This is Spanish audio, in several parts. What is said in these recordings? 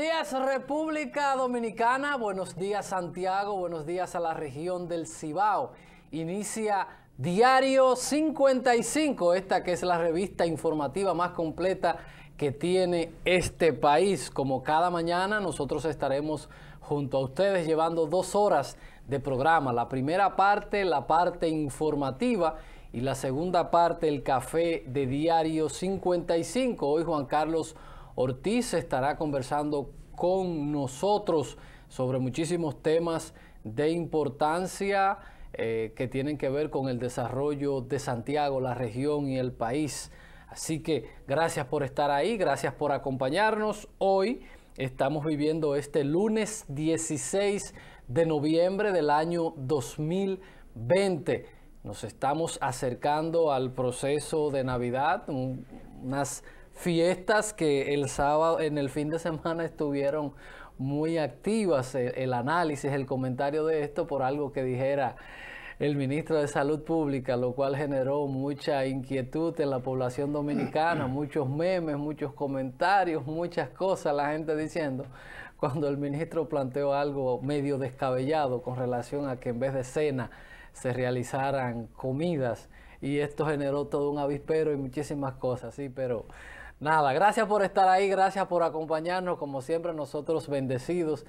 días República Dominicana, buenos días Santiago, buenos días a la región del Cibao. Inicia Diario 55, esta que es la revista informativa más completa que tiene este país. Como cada mañana nosotros estaremos junto a ustedes llevando dos horas de programa. La primera parte, la parte informativa y la segunda parte, el café de Diario 55. Hoy Juan Carlos Ortiz estará conversando con nosotros sobre muchísimos temas de importancia eh, que tienen que ver con el desarrollo de Santiago, la región y el país. Así que gracias por estar ahí, gracias por acompañarnos. Hoy estamos viviendo este lunes 16 de noviembre del año 2020. Nos estamos acercando al proceso de Navidad, unas fiestas que el sábado, en el fin de semana estuvieron muy activas, eh, el, análisis, el comentario de esto por algo que dijera el ministro de Salud Pública, lo cual generó mucha inquietud en la población dominicana, muchos memes, muchos comentarios, muchas cosas, la gente diciendo, cuando el ministro planteó algo medio descabellado con relación a que en vez de cena se realizaran comidas, y esto generó todo un avispero y muchísimas cosas, sí, pero... Nada, gracias por estar ahí, gracias por acompañarnos, como siempre nosotros bendecidos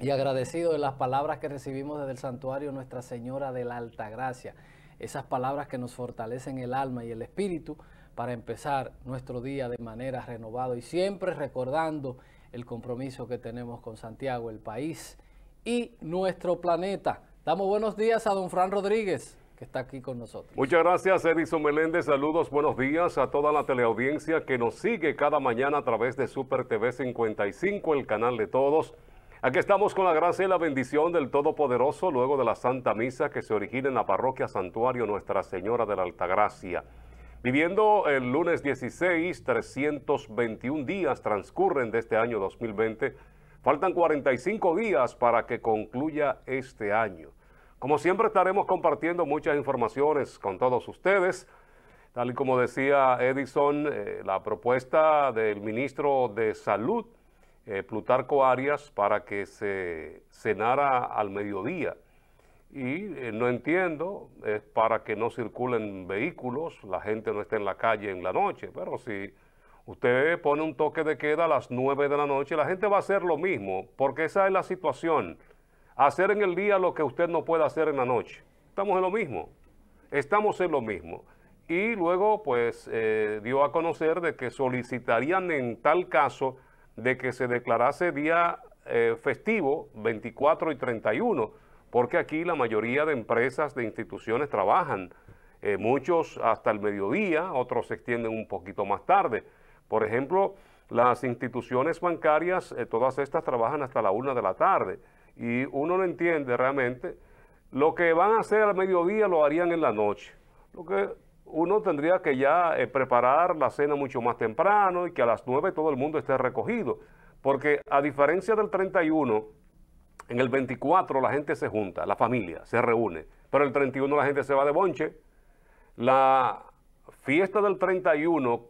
y agradecidos de las palabras que recibimos desde el santuario Nuestra Señora de la Alta Gracia, esas palabras que nos fortalecen el alma y el espíritu para empezar nuestro día de manera renovada y siempre recordando el compromiso que tenemos con Santiago, el país y nuestro planeta. Damos buenos días a don Fran Rodríguez está aquí con nosotros. Muchas gracias, Edison Meléndez. Saludos, buenos días a toda la teleaudiencia que nos sigue cada mañana a través de Super TV 55, el canal de todos. Aquí estamos con la gracia y la bendición del Todopoderoso luego de la Santa Misa que se origina en la parroquia Santuario Nuestra Señora de la Altagracia. Viviendo el lunes 16, 321 días transcurren de este año 2020. Faltan 45 días para que concluya este año. Como siempre estaremos compartiendo muchas informaciones con todos ustedes. Tal y como decía Edison, eh, la propuesta del ministro de Salud, eh, Plutarco Arias, para que se cenara al mediodía. Y eh, no entiendo, es para que no circulen vehículos, la gente no esté en la calle en la noche, pero si usted pone un toque de queda a las 9 de la noche, la gente va a hacer lo mismo, porque esa es la situación hacer en el día lo que usted no puede hacer en la noche. Estamos en lo mismo, estamos en lo mismo. Y luego, pues, eh, dio a conocer de que solicitarían en tal caso de que se declarase día eh, festivo 24 y 31, porque aquí la mayoría de empresas, de instituciones trabajan, eh, muchos hasta el mediodía, otros se extienden un poquito más tarde. Por ejemplo, las instituciones bancarias, todas estas trabajan hasta la una de la tarde y uno no entiende realmente. Lo que van a hacer al mediodía lo harían en la noche. Lo que uno tendría que ya eh, preparar la cena mucho más temprano y que a las 9 todo el mundo esté recogido. Porque a diferencia del 31, en el 24 la gente se junta, la familia se reúne. Pero el 31 la gente se va de bonche. La fiesta del 31,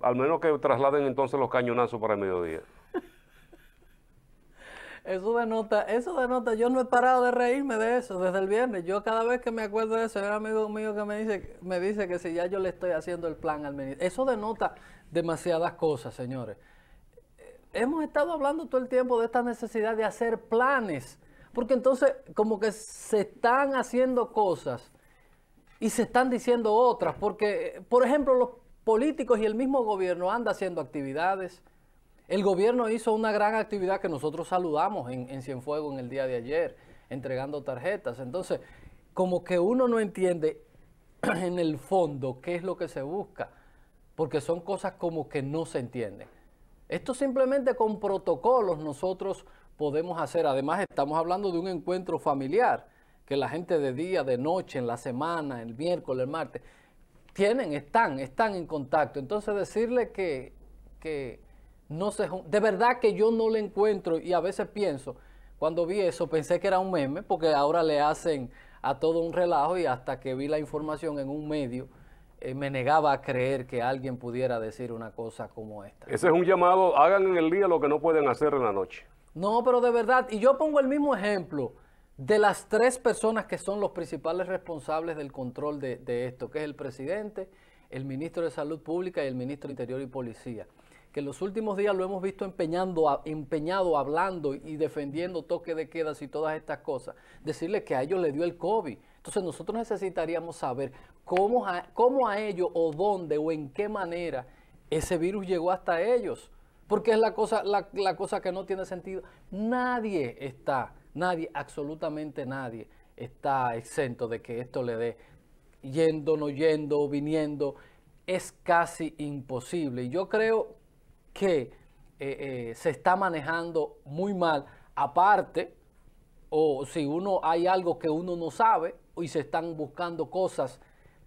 al menos que trasladen entonces los cañonazos para el mediodía. Eso denota, eso denota, yo no he parado de reírme de eso desde el viernes. Yo cada vez que me acuerdo de eso, hay un amigo mío que me dice, me dice que si ya yo le estoy haciendo el plan al ministro. Eso denota demasiadas cosas, señores. Eh, hemos estado hablando todo el tiempo de esta necesidad de hacer planes, porque entonces como que se están haciendo cosas y se están diciendo otras, porque, por ejemplo, los políticos y el mismo gobierno anda haciendo actividades el gobierno hizo una gran actividad que nosotros saludamos en, Cienfuegos en el día de ayer, entregando tarjetas. Entonces, como que uno no entiende en el fondo qué es lo que se busca, porque son cosas como que no se entienden. Esto simplemente con protocolos nosotros podemos hacer. Además, estamos hablando de un encuentro familiar, que la gente de día, de noche, en la semana, el miércoles, el martes, tienen, están, están en contacto. Entonces, decirle que, que no sé, De verdad que yo no le encuentro y a veces pienso, cuando vi eso pensé que era un meme, porque ahora le hacen a todo un relajo y hasta que vi la información en un medio, eh, me negaba a creer que alguien pudiera decir una cosa como esta. Ese es un llamado, hagan en el día lo que no pueden hacer en la noche. No, pero de verdad, y yo pongo el mismo ejemplo de las tres personas que son los principales responsables del control de, de esto, que es el presidente, el ministro de Salud Pública y el ministro de Interior y Policía que en los últimos días lo hemos visto empeñando, empeñado, hablando y defendiendo toque de quedas y todas estas cosas, decirle que a ellos le dio el COVID. Entonces nosotros necesitaríamos saber cómo a, ellos o dónde o en qué manera ese virus llegó hasta ellos. Porque es la cosa, la, cosa que no tiene sentido. Nadie está, nadie, absolutamente nadie está exento de que esto le dé yendo, no yendo, viniendo es casi imposible. Y yo creo que eh, eh, se está manejando muy mal. Aparte, o si uno hay algo que uno no sabe y se están buscando cosas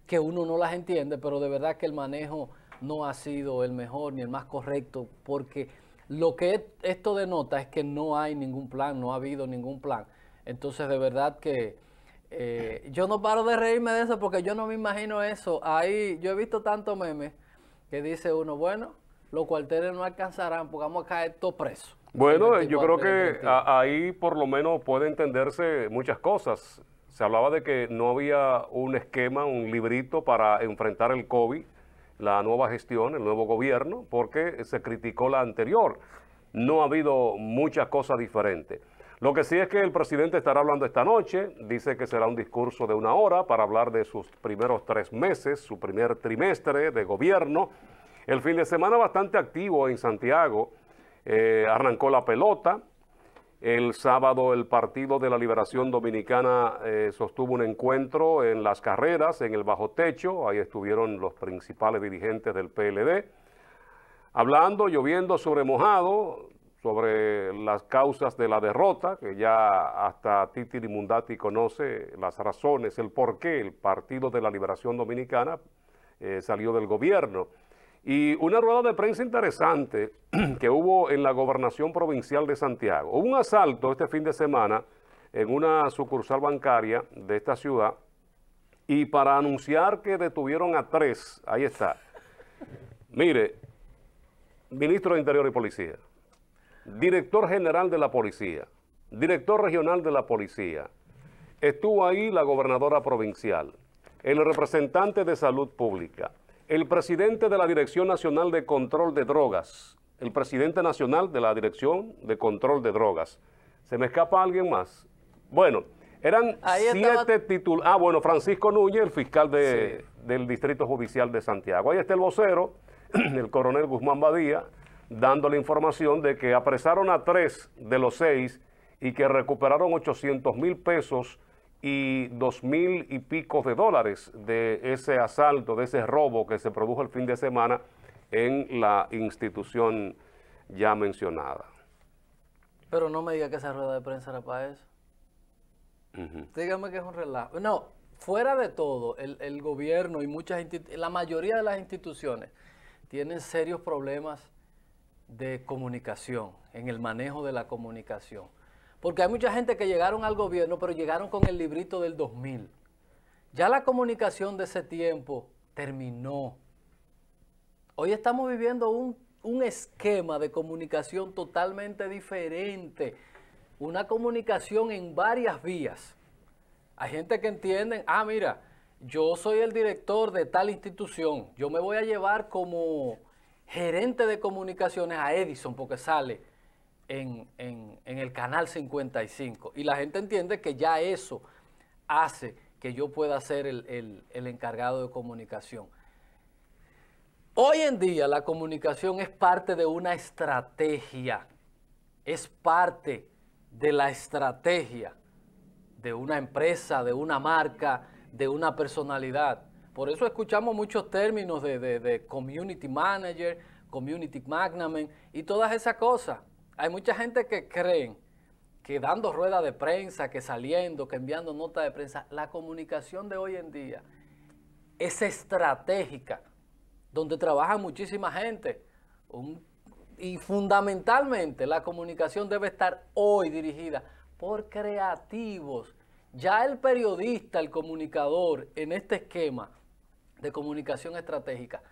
que uno no las entiende, pero de verdad que el manejo no ha sido el mejor ni el más correcto, porque lo que e, esto denota es que no hay ningún plan, no ha habido ningún plan. Entonces, de verdad que eh, yo no paro de reírme de eso porque yo no me imagino eso. Ahí yo he visto tantos memes que dice uno, bueno, los cuarteles no alcanzarán porque vamos a caer todos presos. Bueno, yo creo que ahí por lo menos puede entenderse muchas cosas. Se hablaba de que no había un esquema, un librito para enfrentar el COVID, la nueva gestión, el nuevo gobierno, porque se criticó la anterior. No ha habido muchas cosas diferentes. Lo que sí es que el presidente estará hablando esta noche, dice que será un discurso de una hora para hablar de sus primeros tres meses, su primer trimestre de gobierno el fin de semana bastante activo en Santiago. Eh, arrancó la pelota. El sábado el Partido de la Liberación Dominicana eh, sostuvo un encuentro en las carreras, en el bajo techo. Ahí estuvieron los principales dirigentes del PLD. Hablando, lloviendo sobre mojado, sobre las causas de la derrota, que ya hasta Titi Mundati conoce las razones, el por qué el Partido de la Liberación Dominicana eh, salió del gobierno. Y una rueda de prensa interesante que hubo en la gobernación provincial de Santiago. Hubo un asalto este fin de semana en una sucursal bancaria de esta ciudad y para anunciar que detuvieron a tres, ahí está. Mire, ministro de Interior y Policía, director general de la policía, director regional de la policía, estuvo ahí la gobernadora provincial, el representante de salud pública, el presidente de la Dirección Nacional de Control de Drogas, el presidente nacional de la Dirección de Control de Drogas. ¿Se me escapa alguien más? Bueno, eran siete titulares. Ah, bueno, Francisco Núñez, el fiscal del Distrito Judicial de Santiago. Ahí está el vocero, el coronel Guzmán Badía, dando la información de que apresaron a tres de los seis y que recuperaron 800 mil pesos y dos mil y pico de dólares de ese asalto, de ese robo que se produjo el fin de semana en la institución ya mencionada. Pero no me diga que esa rueda de prensa era para eso. Dígame que es un relajo. No, fuera de todo, el, el gobierno y muchas la mayoría de las instituciones tienen serios problemas de comunicación, en el manejo de la comunicación. Porque hay mucha gente que llegaron al gobierno, pero llegaron con el librito del 2000. Ya la comunicación de ese tiempo terminó. Hoy estamos viviendo un, esquema de comunicación totalmente diferente. Una comunicación en varias vías. Hay gente que entiende, ah, mira, yo soy el director de tal institución, yo me voy a llevar como gerente de comunicaciones a Edison porque sale en, el canal 55. Y la gente entiende que ya eso hace que yo pueda ser el, encargado de comunicación. Hoy en día la comunicación es parte de una estrategia, es parte de la estrategia de una empresa, de una marca, de una personalidad. Por eso escuchamos muchos términos de, de community manager, community magnamen y todas esas cosas. Hay mucha gente que creen que dando ruedas de prensa, que saliendo, que enviando nota de prensa, la comunicación de hoy en día es estratégica, donde trabaja muchísima gente. y fundamentalmente la comunicación debe estar hoy dirigida por creativos. Ya el periodista, el comunicador, en este esquema de comunicación estratégica,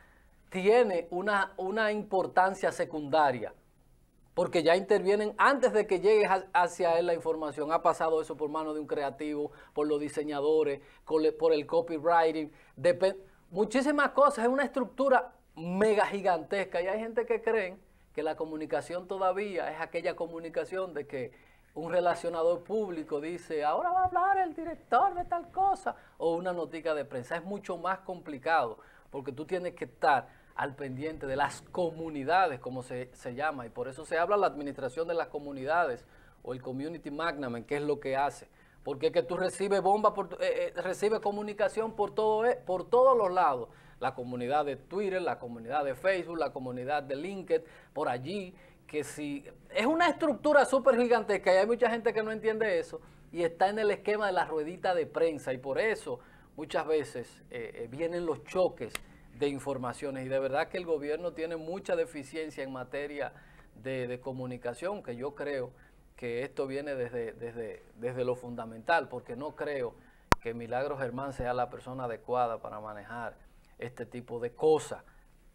tiene una, una importancia secundaria porque ya intervienen antes de que llegue hacia él la información. Ha pasado eso por mano de un creativo, por los diseñadores, por el copywriting, muchísimas cosas. Es una estructura mega gigantesca y hay gente que cree que la comunicación todavía es aquella comunicación de que un relacionador público dice, ahora va a hablar el director de tal cosa, o una notica de prensa. Es mucho más complicado porque tú tienes que estar al pendiente de las comunidades, como se, se llama, y por eso se habla la administración de las comunidades o el community magnamen, que es lo que hace. Porque es que tú recibes bomba, por, eh, eh, recibes comunicación por, todo, eh, por todos los lados. La comunidad de Twitter, la comunidad de Facebook, la comunidad de LinkedIn, por allí, que si es una estructura súper gigantesca y hay mucha gente que no entiende eso y está en el esquema de la ruedita de prensa y por eso muchas veces vienen los choques de informaciones. Y de verdad que el gobierno tiene mucha deficiencia en materia de, comunicación, que yo creo que esto viene desde, desde, desde lo fundamental, porque no creo que Milagro Germán sea la persona adecuada para manejar este tipo de cosas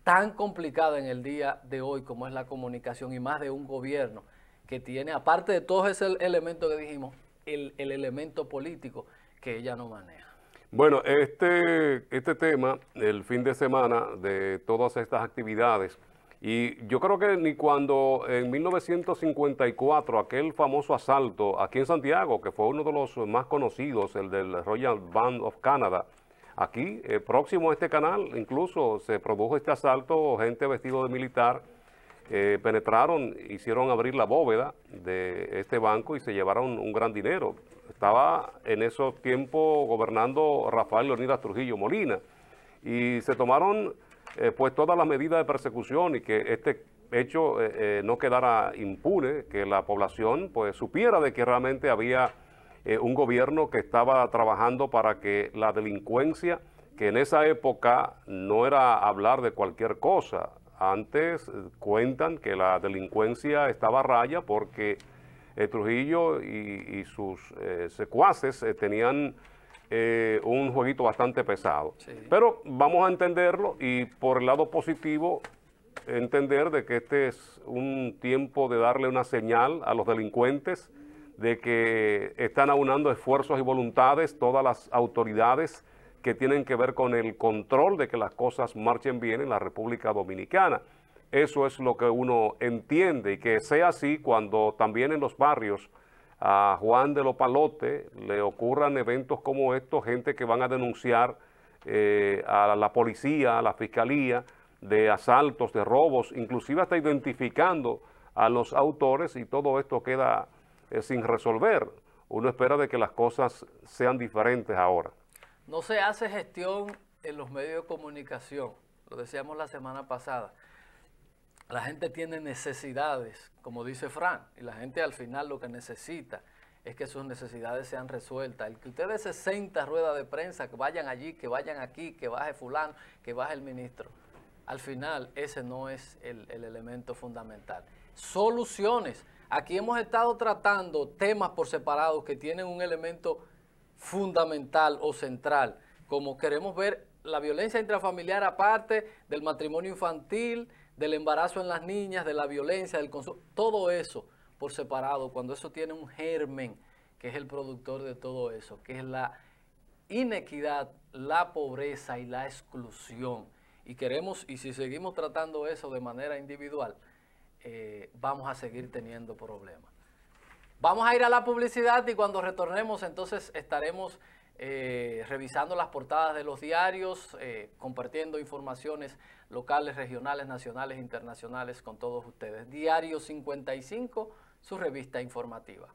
tan complicada en el día de hoy como es la comunicación y más de un gobierno que tiene, aparte de todo ese elemento que dijimos, el, el elemento político que ella no maneja. Bueno, este, este tema, el fin de semana de todas estas actividades, y yo creo que ni cuando en 1954 aquel famoso asalto aquí en Santiago, que fue uno de los más conocidos, el del Royal Band of Canada, aquí, eh, próximo a este canal, incluso se produjo este asalto, gente vestido de militar, penetraron, hicieron abrir la bóveda de este banco y se llevaron un gran dinero. Estaba en esos tiempos gobernando Rafael Leonidas Trujillo Molina y se tomaron eh, pues todas las medidas de persecución y que este hecho eh, eh, no quedara impune, que la población pues supiera de que realmente había un gobierno que estaba trabajando para que la delincuencia, que en esa época no era hablar de cualquier cosa, antes eh, cuentan que la delincuencia estaba a raya porque eh, Trujillo y, sus eh, secuaces tenían un jueguito bastante pesado. Pero vamos a entenderlo y por el lado positivo entender de que este es un tiempo de darle una señal a los delincuentes de que están aunando esfuerzos y voluntades todas las autoridades que tienen que ver con el control de que las cosas marchen bien en la República Dominicana. Eso es lo que uno entiende y que sea así cuando también en los barrios a Juan de los Palotes le ocurran eventos como estos, gente que van a denunciar eh, a la policía, a la fiscalía, de asaltos, de robos, inclusive hasta identificando a los autores y todo esto queda eh, sin resolver. Uno espera de que las cosas sean diferentes ahora. No se hace gestión en los medios de comunicación, lo decíamos la semana pasada. La gente tiene necesidades, como dice Fran, y la gente al final lo que necesita es que sus necesidades sean resueltas. El que ustedes 60 ruedas de prensa, que vayan allí, que vayan aquí, que baje fulano, que baje el ministro. Al final ese no es el, el elemento fundamental. Soluciones. Aquí hemos estado tratando temas por separados que tienen un elemento fundamental o central, como queremos ver la violencia intrafamiliar aparte del matrimonio infantil, del embarazo en las niñas, de la violencia, del consumo, todo eso por separado, cuando eso tiene un germen que es el productor de todo eso, que es la inequidad, la pobreza y la exclusión. Y queremos, y si seguimos tratando eso de manera individual, eh, vamos a seguir teniendo problemas. Vamos a ir a la publicidad y cuando retornemos entonces estaremos eh, revisando las portadas de los diarios, eh, compartiendo informaciones locales, regionales, nacionales, internacionales con todos ustedes. Diario 55, su revista informativa.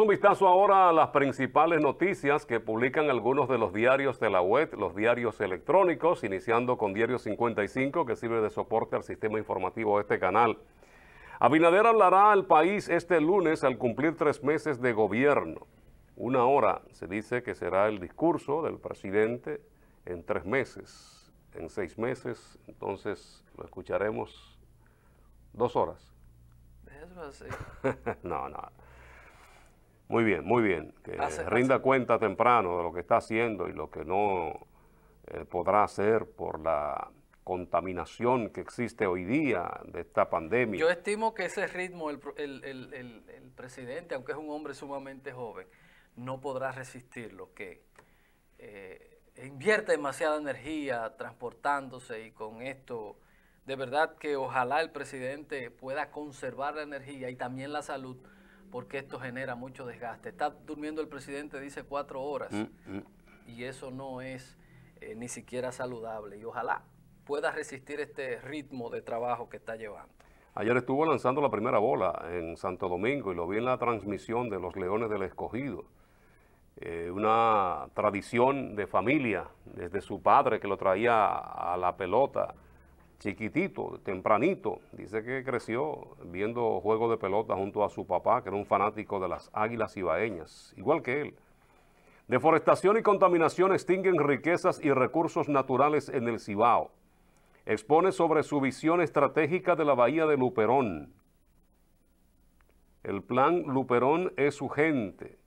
un vistazo ahora a las principales noticias que publican algunos de los diarios de la web, los diarios electrónicos, iniciando con Diario 55, que sirve de soporte al sistema informativo de este canal. Abinader hablará al país este lunes al cumplir tres meses de gobierno. Una hora se dice que será el discurso del presidente en tres meses, en seis meses, entonces lo escucharemos dos horas. no, no. Muy bien, muy bien. Que se rinda cuenta temprano de lo que está haciendo y lo que no eh, podrá hacer por la contaminación que existe hoy día de esta pandemia. Yo estimo que ese ritmo el, presidente, aunque es un hombre sumamente joven, no podrá resistirlo, que eh, invierte demasiada energía transportándose y con esto, de verdad que ojalá el presidente pueda conservar la energía y también la salud porque esto genera mucho desgaste. Está durmiendo el presidente, dice, cuatro horas, mm, mm. y eso no es eh, ni siquiera saludable. Y ojalá pueda resistir este ritmo de trabajo que está llevando. Ayer estuvo lanzando la primera bola en Santo Domingo y lo vi en la transmisión de los Leones del Escogido. Eh, una tradición de familia, desde su padre que lo traía a la pelota, chiquitito, tempranito, dice que creció viendo Juego de pelota junto a su papá, que era un fanático de las águilas cibaeñas, igual que él. Deforestación y contaminación extinguen riquezas y recursos naturales en el Cibao. Expone sobre su visión estratégica de la bahía de Luperón. El plan Luperón es urgente,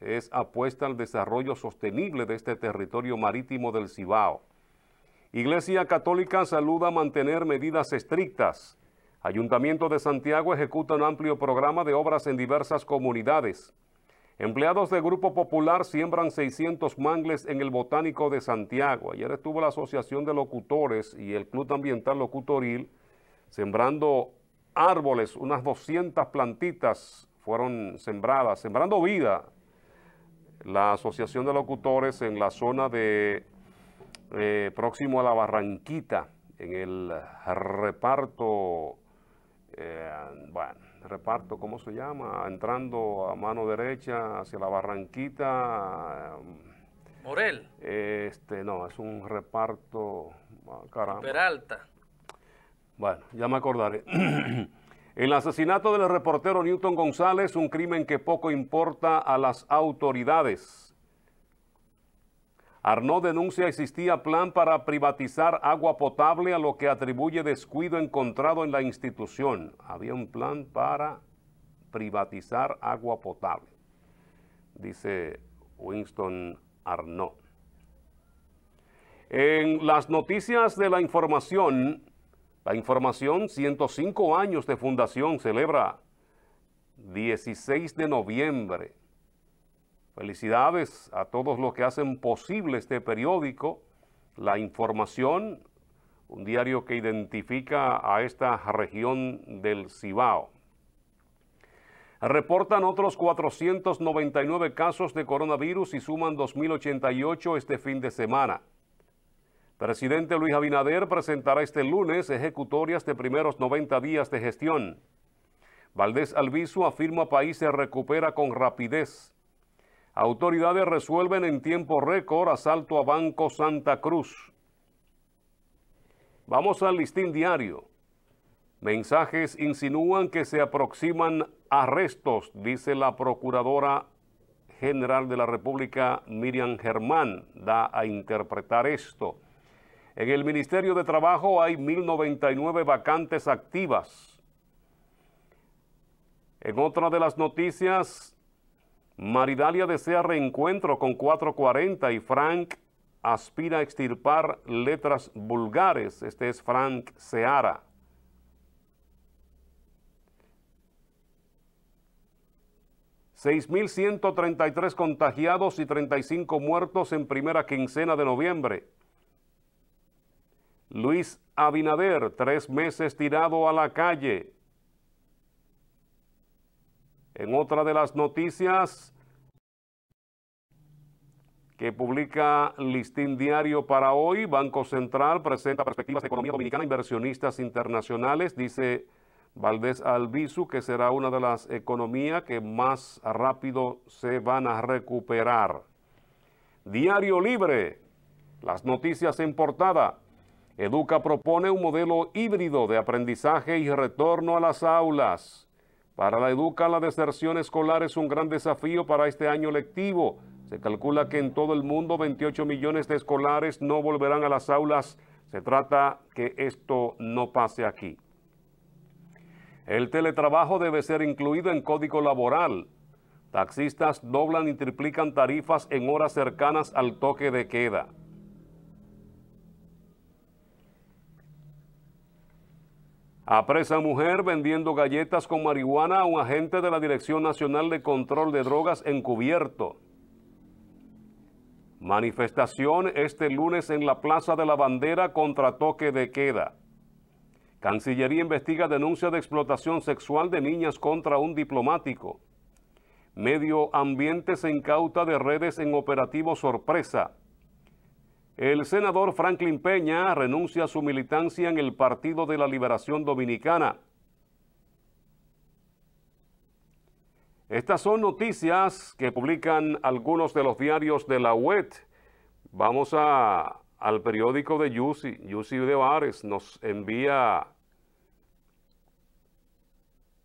es apuesta al desarrollo sostenible de este territorio marítimo del Cibao Iglesia Católica saluda mantener medidas estrictas. Ayuntamiento de Santiago ejecuta un amplio programa de obras en diversas comunidades. Empleados de Grupo Popular siembran 600 mangles en el Botánico de Santiago. Ayer estuvo la Asociación de Locutores y el Club Ambiental Locutoril sembrando árboles, unas 200 plantitas fueron sembradas, sembrando vida. La Asociación de Locutores en la zona de eh, próximo a la Barranquita, en el reparto, eh, bueno, reparto, ¿cómo se llama? Entrando a mano derecha hacia la Barranquita. Eh, Morel. Este, no, es un reparto, ah, caramba. Peralta. Bueno, ya me acordaré. El asesinato del reportero Newton González, un crimen que poco importa a las autoridades. Arnaud denuncia existía plan para privatizar agua potable a lo que atribuye descuido encontrado en la institución. Había un plan para privatizar agua potable, dice Winston Arnaud. En las noticias de la información, la información 105 años de fundación celebra 16 de noviembre Felicidades a todos los que hacen posible este periódico, La Información, un diario que identifica a esta región del Cibao. Reportan otros 499 casos de coronavirus y suman 2.088 este fin de semana. Presidente Luis Abinader presentará este lunes ejecutorias de primeros 90 días de gestión. Valdés Alviso afirma país se recupera con rapidez. Autoridades resuelven en tiempo récord asalto a Banco Santa Cruz. Vamos al listín diario. Mensajes insinúan que se aproximan arrestos, dice la Procuradora General de la República, Miriam Germán, da a interpretar esto. En el Ministerio de Trabajo hay 1.099 vacantes activas. En otra de las noticias, Maridalia desea reencuentro con 440 y Frank aspira a extirpar letras vulgares. Este es Frank Seara. ...6.133 contagiados y 35 muertos en primera quincena de noviembre. Luis Abinader, tres meses tirado a la calle. En otra de las noticias que publica Listín Diario para hoy, Banco Central presenta perspectivas de economía dominicana, inversionistas internacionales, dice Valdés Albizu, que será una de las economías que más rápido se van a recuperar. Diario Libre, las noticias en portada. Educa propone un modelo híbrido de aprendizaje y retorno a las aulas. Para la Educa, la deserción escolar es un gran desafío para este año lectivo. Se calcula que en todo el mundo 28 millones de escolares no volverán a las aulas. Se trata que esto no pase aquí. El teletrabajo debe ser incluido en código laboral. Taxistas doblan y triplican tarifas en horas cercanas al toque de queda. Apresa mujer vendiendo galletas con marihuana a un agente de la Dirección Nacional de Control de Drogas encubierto. Manifestación este lunes en la Plaza de la Bandera contra toque de queda. Cancillería investiga denuncia de explotación sexual de niñas contra un diplomático. Medio ambiente se incauta de redes en operativo sorpresa. El senador Franklin Peña renuncia a su militancia en el Partido de la Liberación Dominicana. Estas son noticias que publican algunos de los diarios de la UET. Vamos a, al periódico de Yusi. Yusi de Vares nos envía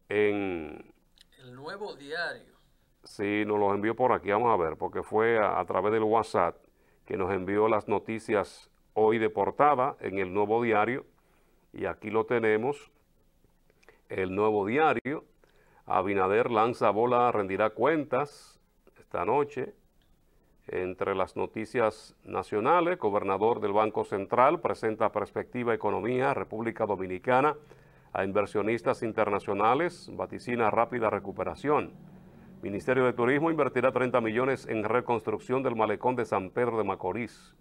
en... El nuevo diario. Sí, nos lo envió por aquí. Vamos a ver, porque fue a través del WhatsApp que nos envió las noticias hoy de portada en el nuevo diario. Y aquí lo tenemos, el nuevo diario. Abinader lanza bola, rendirá cuentas esta noche. Entre las noticias nacionales, gobernador del Banco Central presenta perspectiva economía República Dominicana a inversionistas internacionales, vaticina rápida recuperación. Ministerio de Turismo invertirá 30 millones en reconstrucción del malecón de San Pedro de Macorís.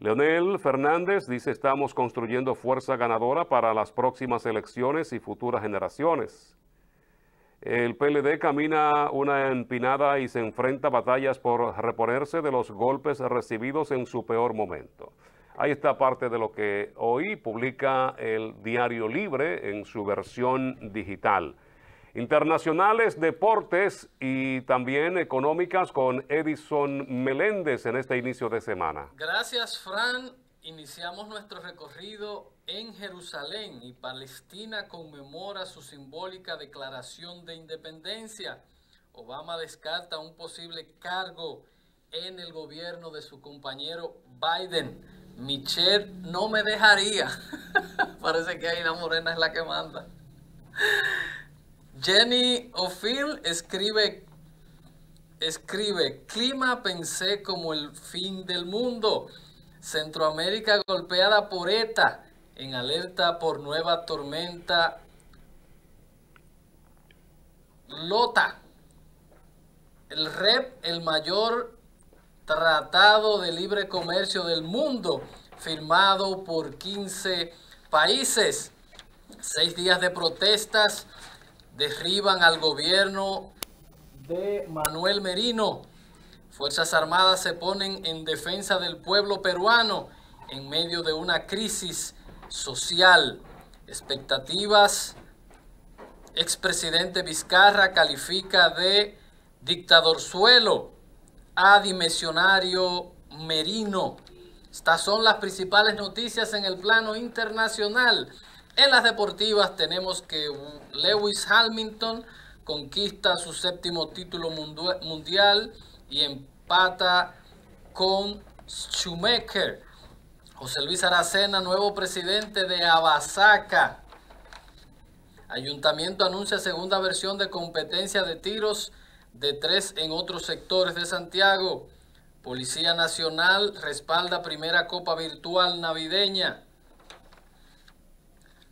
Leonel Fernández dice estamos construyendo fuerza ganadora para las próximas elecciones y futuras generaciones. El PLD camina una empinada y se enfrenta a batallas por reponerse de los golpes recibidos en su peor momento. Ahí está parte de lo que hoy publica el Diario Libre en su versión digital internacionales, deportes y también económicas con Edison Meléndez en este inicio de semana. Gracias, Fran. Iniciamos nuestro recorrido en Jerusalén y Palestina conmemora su simbólica declaración de independencia. Obama descarta un posible cargo en el gobierno de su compañero Biden. Michelle no me dejaría. Parece que ahí la morena es la que manda. Jenny O'Field escribe, escribe, clima pensé como el fin del mundo. Centroamérica golpeada por ETA, en alerta por nueva tormenta Lota. El REP, el mayor tratado de libre comercio del mundo, firmado por 15 países. Seis días de protestas derriban al gobierno de Manuel Merino. Fuerzas Armadas se ponen en defensa del pueblo peruano en medio de una crisis social. Expectativas, expresidente Vizcarra califica de dictador suelo a dimensionario Merino. Estas son las principales noticias en el plano internacional. En las deportivas tenemos que Lewis Hamilton conquista su séptimo título mundial y empata con Schumacher. José Luis Aracena, nuevo presidente de Abasaca. Ayuntamiento anuncia segunda versión de competencia de tiros de tres en otros sectores de Santiago. Policía Nacional respalda primera Copa Virtual Navideña.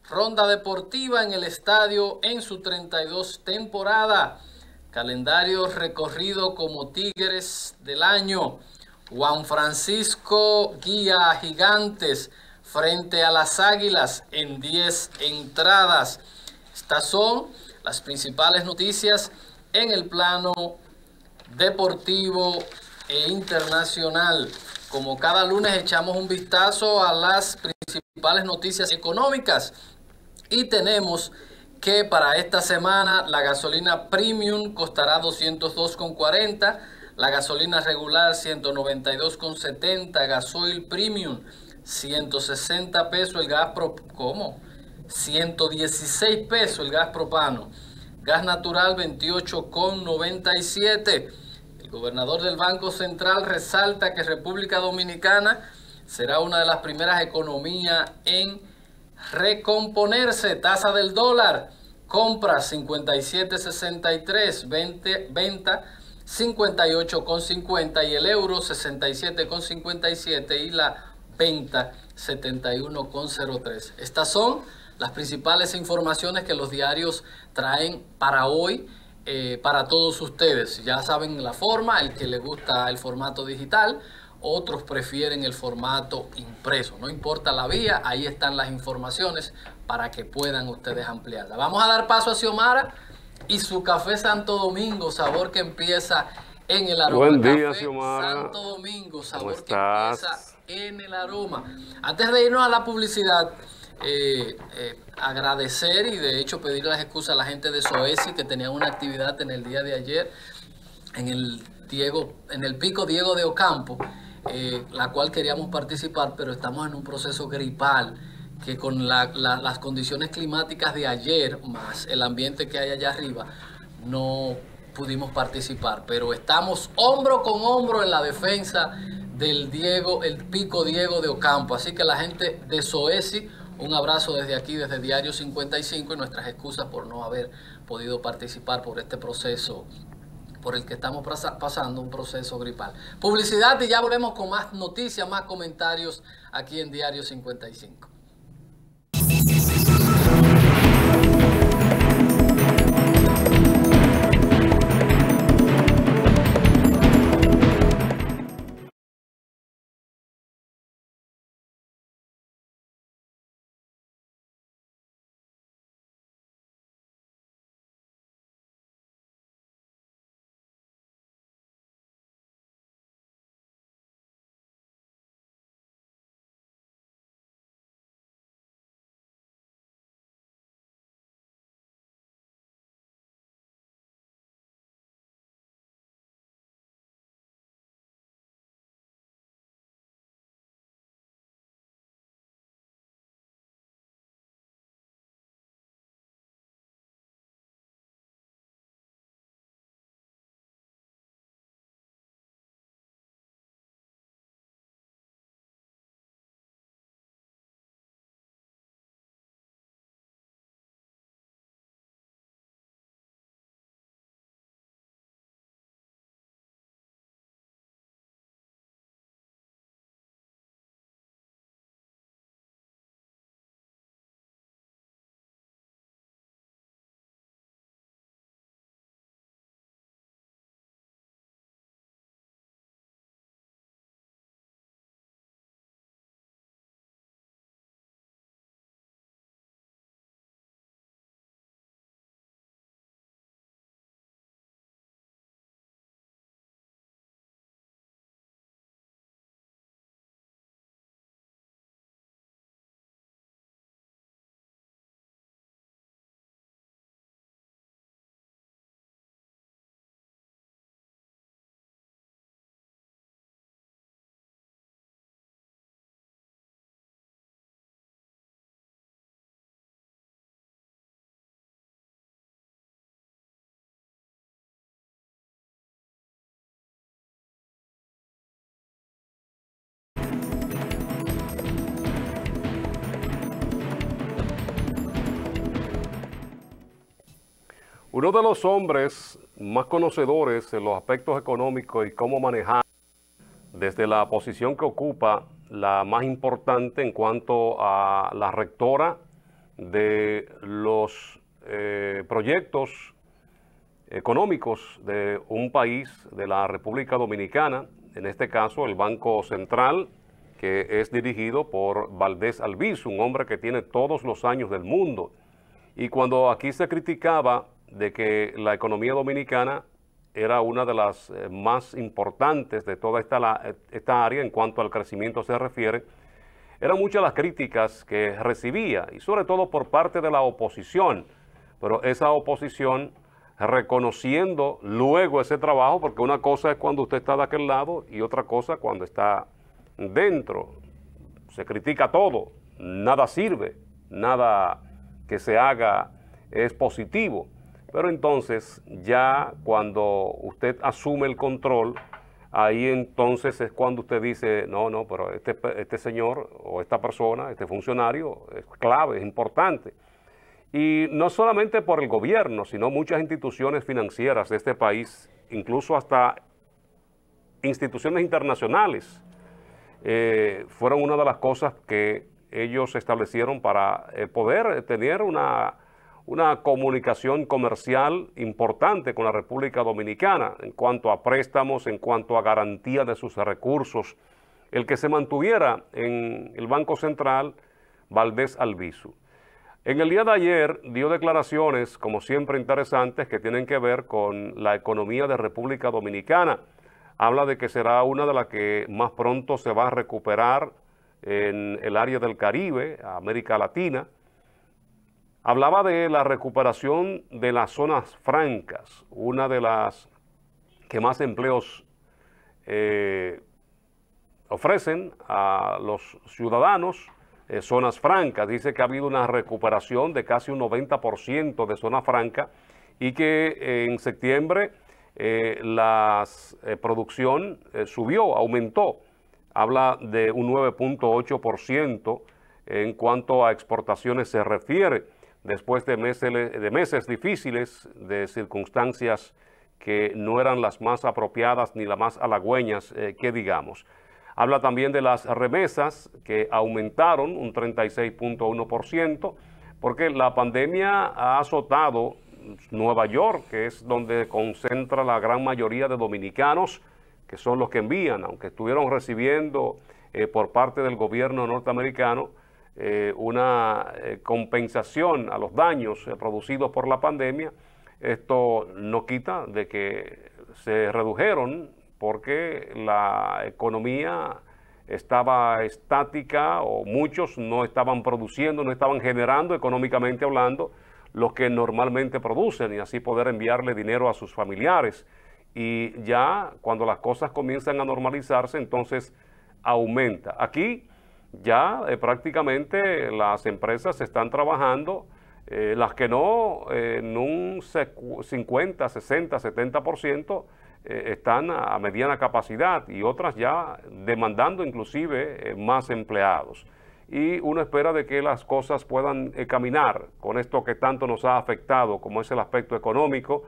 Ronda deportiva en el estadio en su 32 temporada. Calendario recorrido como Tigres del año. Juan Francisco guía a Gigantes frente a las Águilas en 10 entradas. Estas son las principales noticias en el plano deportivo e internacional. Como cada lunes echamos un vistazo a las principales noticias económicas y tenemos que para esta semana la gasolina premium costará 202,40, la gasolina regular 192,70, gasoil premium 160 pesos el gas pro, ¿cómo? 116 pesos el gas propano, gas natural 28,97. El gobernador del Banco Central resalta que República Dominicana será una de las primeras economías en Recomponerse, tasa del dólar, compra 57.63, venta 58.50 y el euro 67.57 y la venta 71.03. Estas son las principales informaciones que los diarios traen para hoy. Eh, para todos ustedes. Ya saben la forma, el que le gusta el formato digital, otros prefieren el formato impreso. No importa la vía, ahí están las informaciones para que puedan ustedes ampliarla. Vamos a dar paso a Xiomara y su café Santo Domingo, sabor que empieza en el aroma. Buen día, Xiomara. Santo Domingo, sabor que empieza en el aroma. Antes de irnos a la publicidad, eh, eh, agradecer y de hecho pedir las excusas a la gente de Soesi que tenía una actividad en el día de ayer en el Diego, en el pico Diego de Ocampo eh, la cual queríamos participar, pero estamos en un proceso gripal que con las condiciones climáticas de ayer, más el ambiente que hay allá arriba, no pudimos participar. Pero estamos hombro con hombro en la defensa del Diego, el pico Diego de Ocampo. Así que la gente de Soesi, un abrazo desde aquí, desde Diario 55 y nuestras excusas por no haber podido participar por este proceso por el que estamos pasando, un proceso gripal. Publicidad y ya volvemos con más noticias, más comentarios aquí en Diario 55. Uno de los hombres más conocedores en los aspectos económicos y cómo manejar desde la posición que ocupa, la más importante en cuanto a la rectora de los eh, proyectos económicos de un país, de la República Dominicana, en este caso el Banco Central, que es dirigido por Valdés Albizu, un hombre que tiene todos los años del mundo. Y cuando aquí se criticaba de que la economía dominicana era una de las eh, más importantes de toda esta, eh, esta área en cuanto al crecimiento se refiere, eran muchas las críticas que recibía, y sobre todo por parte de la oposición, pero esa oposición reconociendo luego ese trabajo, porque una cosa es cuando usted está de aquel lado y otra cosa cuando está dentro. Se critica todo, nada sirve, nada que se haga es positivo. Pero entonces, ya cuando usted asume el control, ahí entonces es cuando usted dice, no, no, pero este, este, señor o esta persona, este funcionario, es clave, es importante. Y no solamente por el gobierno, sino muchas instituciones financieras de este país, incluso hasta instituciones internacionales, eh, fueron una de las cosas que ellos establecieron para eh, poder tener una una comunicación comercial importante con la República Dominicana en cuanto a préstamos, en cuanto a garantía de sus recursos. El que se mantuviera en el Banco Central, Valdés Albizu. En el día de ayer dio declaraciones, como siempre, interesantes que tienen que ver con la economía de República Dominicana. Habla de que será una de las que más pronto se va a recuperar en el área del Caribe, América Latina. Hablaba de la recuperación de las zonas francas, una de las que más empleos eh, ofrecen a los ciudadanos, eh, zonas francas. Dice que ha habido una recuperación de casi un 90% de zona franca y que eh, en septiembre la producción subió, aumentó. Habla de un 9.8% en cuanto a exportaciones se refiere después de meses, de meses difíciles, de circunstancias que no eran las más apropiadas ni las más halagüeñas eh, que digamos. Habla también de las remesas que aumentaron un 36.1% porque la pandemia ha azotado Nueva York, que es donde concentra la gran mayoría de dominicanos, que son los que envían, aunque estuvieron recibiendo eh, por parte del gobierno norteamericano eh, una eh, compensación a los daños eh, producidos por la pandemia. Esto no quita de que se redujeron porque la economía estaba estática o muchos no estaban produciendo, no estaban generando económicamente hablando lo que normalmente producen y así poder enviarle dinero a sus familiares. Y ya cuando las cosas comienzan a normalizarse, entonces aumenta. Aquí ya eh, prácticamente las empresas están trabajando, eh, las que no, eh, en un 50, 60, 70% están a mediana capacidad y otras ya demandando inclusive más empleados. Y uno espera de que las cosas puedan caminar con esto que tanto nos ha afectado, como es el aspecto económico.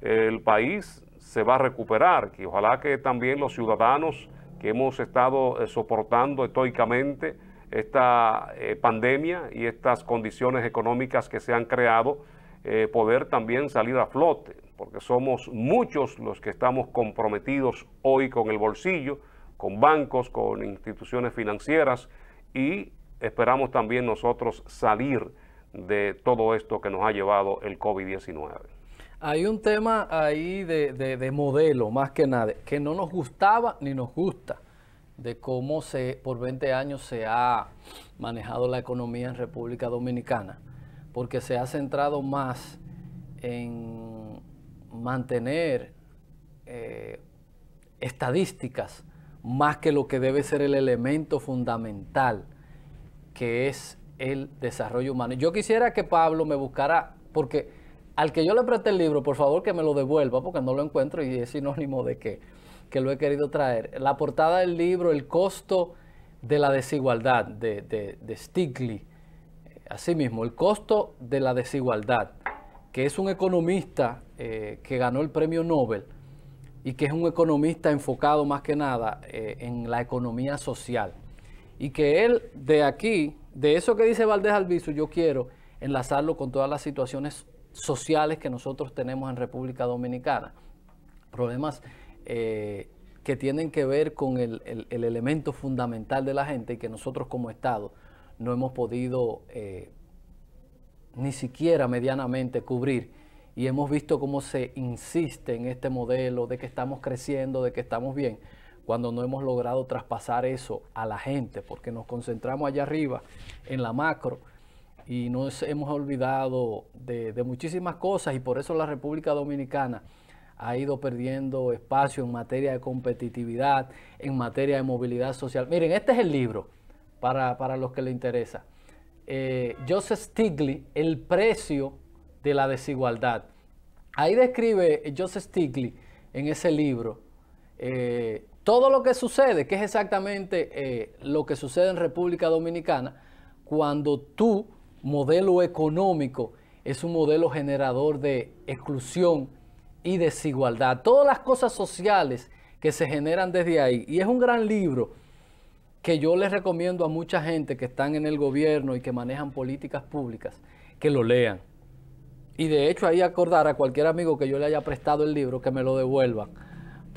el país se va a recuperar y ojalá que también los ciudadanos que hemos estado eh, soportando estoicamente esta eh, pandemia y estas condiciones económicas que se han creado, eh, poder también salir a flote, porque somos muchos los que estamos comprometidos hoy con el bolsillo, con bancos, con instituciones financieras y esperamos también nosotros salir de todo esto que nos ha llevado el COVID-19. Hay un tema ahí de, modelo, más que nada, que no nos gustaba ni nos gusta, de cómo se por 20 años se ha manejado la economía en República Dominicana, porque se ha centrado más en mantener eh, estadísticas más que lo que debe ser el elemento fundamental, que es el desarrollo humano. Yo quisiera que Pablo me buscara, porque al que yo le preste el libro, por favor que me lo devuelva porque no lo encuentro y es sinónimo de que, que lo he querido traer. La portada del libro, el costo de la desigualdad de, de, Stiglitz. Eh, Asimismo, el costo de la desigualdad, que es un economista eh, que ganó el premio Nobel y que es un economista enfocado más que nada eh, en la economía social. Y que él de aquí, de eso que dice Valdés Albizu, yo quiero enlazarlo con todas las situaciones sociales que nosotros tenemos en República Dominicana, problemas eh, que tienen que ver con el, elemento fundamental de la gente y que nosotros como Estado no hemos podido eh, ni siquiera medianamente cubrir. Y hemos visto cómo se insiste en este modelo de que estamos creciendo, de que estamos bien, cuando no hemos logrado traspasar eso a la gente, porque nos concentramos allá arriba en la macro y nos hemos olvidado de, muchísimas cosas y por eso la República Dominicana ha ido perdiendo espacio en materia de competitividad, en materia de movilidad social. Miren, este es el libro para, los que le interesa. Eh, Joseph Stiglitz, El precio de la desigualdad. Ahí describe Joseph Stiglitz en ese libro eh, todo lo que sucede, que es exactamente eh, lo que sucede en República Dominicana, cuando tú modelo económico es un modelo generador de exclusión y desigualdad. Todas las cosas sociales que se generan desde ahí. Y es un gran libro que yo les recomiendo a mucha gente que están en el gobierno y que manejan políticas públicas, que lo lean. Y de hecho ahí acordar a cualquier amigo que yo le haya prestado el libro que me lo devuelvan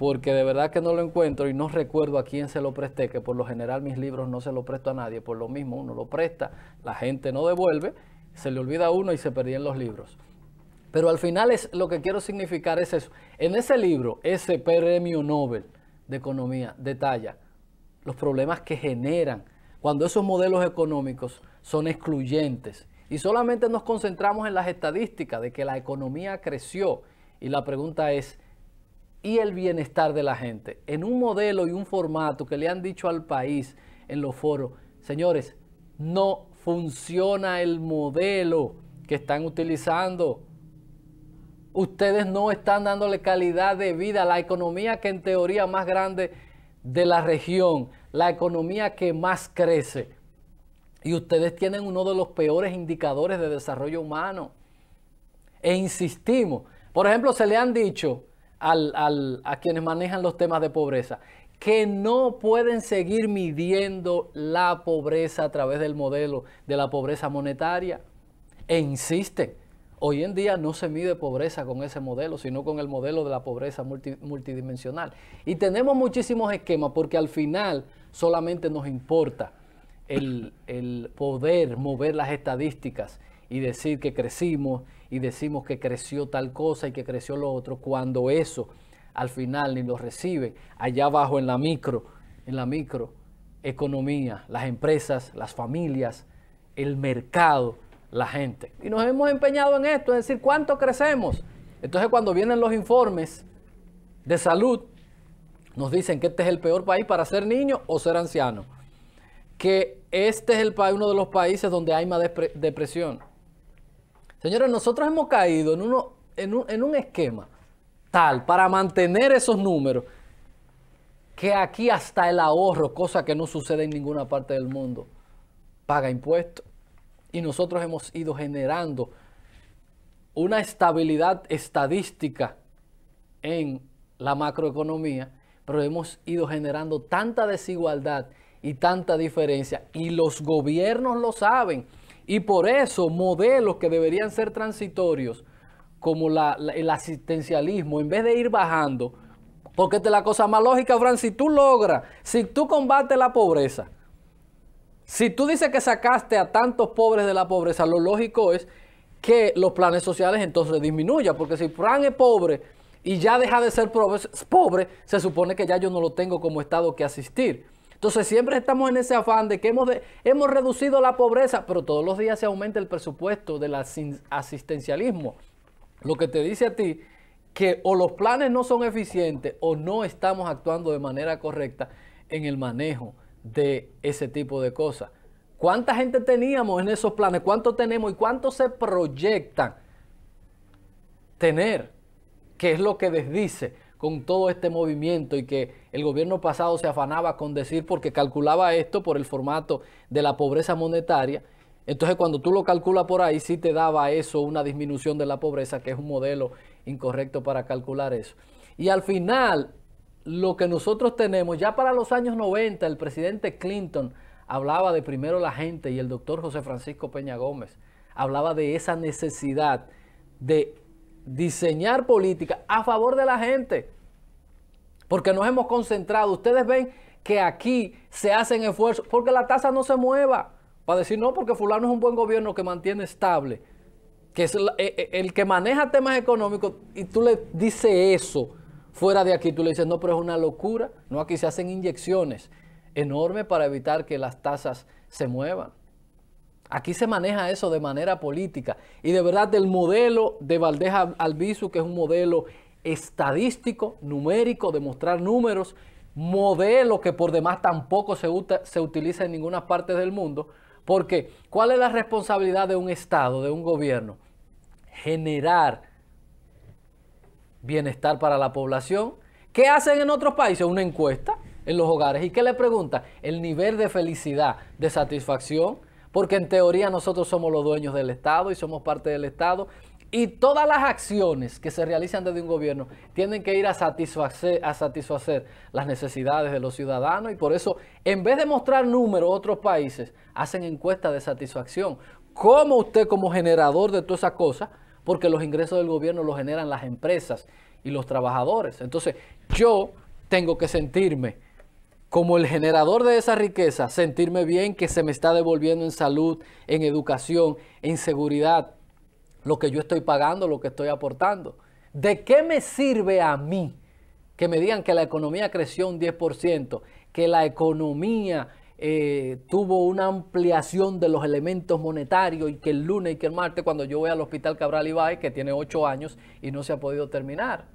porque de verdad que no lo encuentro y no recuerdo a quién se lo presté, que por lo general mis libros no se los presto a nadie, por lo mismo uno lo presta, la gente no devuelve, se le olvida a uno y se perdían los libros. Pero al final es lo que quiero significar es eso. En ese libro, ese premio Nobel de economía detalla los problemas que generan cuando esos modelos económicos son excluyentes y solamente nos concentramos en las estadísticas de que la economía creció y la pregunta es y el bienestar de la gente. En un modelo y un formato que le han dicho al país en los foros, señores, no funciona el modelo que están utilizando. Ustedes no están dándole calidad de vida a la economía que en teoría más grande de la región, la economía que más crece. Y ustedes tienen uno de los peores indicadores de desarrollo humano. E insistimos, por ejemplo, se le han dicho a quienes manejan los temas de pobreza, que no pueden seguir midiendo la pobreza a través del modelo de la pobreza monetaria. E insiste, hoy en día no se mide pobreza con ese modelo, sino con el modelo de la pobreza multidimensional. Y tenemos muchísimos esquemas porque al final solamente nos importa el, el poder mover las estadísticas y decir que crecimos y decimos que creció tal cosa y que creció lo otro, cuando eso al final ni lo recibe. Allá abajo en la micro, en la microeconomía, las empresas, las familias, el mercado, la gente. Y nos hemos empeñado en esto, es decir, ¿cuánto crecemos? Entonces cuando vienen los informes de salud, nos dicen que este es el peor país para ser niño o ser anciano. Que este es el, uno de los países donde hay más depresión Señores, nosotros hemos caído en, un, un esquema tal para mantener esos números que aquí hasta el ahorro, cosa que no sucede en ninguna parte del mundo, paga impuestos. Y nosotros hemos ido generando una estabilidad estadística en la macroeconomía, pero hemos ido generando tanta desigualdad y tanta diferencia. Y los gobiernos lo saben. Y por eso modelos que deberían ser transitorios, como el asistencialismo, en vez de ir bajando, porque esta es la cosa más lógica, Fran, si tú logras, si tú combates la pobreza, si tú dices que sacaste a tantos pobres de la pobreza, lo lógico es que los planes sociales entonces disminuyan, porque si Fran es pobre y ya deja de ser pobre, se supone que ya yo no lo tengo como Estado que asistir. Entonces siempre estamos en ese afán de que hemos, hemos reducido la pobreza, pero todos los días se aumenta el presupuesto del asistencialismo. Lo que te dice a ti que o los planes no son eficientes o no estamos actuando de manera correcta en el manejo de ese tipo de cosas. ¿Cuánta gente teníamos en esos planes? ¿Cuánto tenemos y cuánto se proyectan tener? ¿Qué es lo que desdice con todo este movimiento y que el gobierno pasado se afanaba con decir porque calculaba esto por el formato de la pobreza monetaria. Entonces cuando tú lo calculas por ahí sí te daba eso, una disminución de la pobreza, que es un modelo incorrecto para calcular eso. Y al final, lo que nosotros tenemos, ya para los años 90, el presidente Clinton hablaba de primero la gente y el doctor José Francisco Peña Gómez hablaba de esa necesidad de diseñar política a favor de la gente. Porque nos hemos concentrado. Ustedes ven que aquí se hacen esfuerzos porque la tasa no se mueva. Para decir no, porque fulano es un buen gobierno que mantiene estable. Que es e, e, el, que maneja temas económicos y tú le dices eso fuera de aquí. Tú le dices, no, pero es una locura. No, aquí se hacen inyecciones enormes para evitar que las tasas se muevan. Aquí se maneja eso de manera política. Y de verdad, del modelo de Valdeja Albizu, que es un modelo estadístico, numérico, de mostrar números, modelo que por demás tampoco se, se utiliza en ninguna parte del mundo. Porque, ¿cuál es la responsabilidad de un Estado, de un gobierno? Generar bienestar para la población. ¿Qué hacen en otros países? Una encuesta en los hogares. ¿Y qué le pregunta? El nivel de felicidad, de satisfacción, porque en teoría nosotros somos los dueños del Estado y somos parte del Estado. Y todas las acciones que se realizan desde un gobierno tienen que ir a satisfacer, a satisfacer las necesidades de los ciudadanos y por eso, en vez de mostrar números otros países, hacen encuestas de satisfacción. ¿Cómo usted como generador de toda esa cosa? Porque los ingresos del gobierno los generan las empresas y los trabajadores. Entonces, yo tengo que sentirme como el generador de esa riqueza, sentirme bien que se me está devolviendo en salud, en educación, en seguridad, lo que yo estoy pagando, lo que estoy aportando. ¿De qué me sirve a mí que me digan que la economía creció un 10%, que la economía eh, tuvo una ampliación de los elementos monetarios y que el lunes y que el martes, cuando yo voy al Hospital Cabral Ibáez, que tiene 8 años y no se ha podido terminar?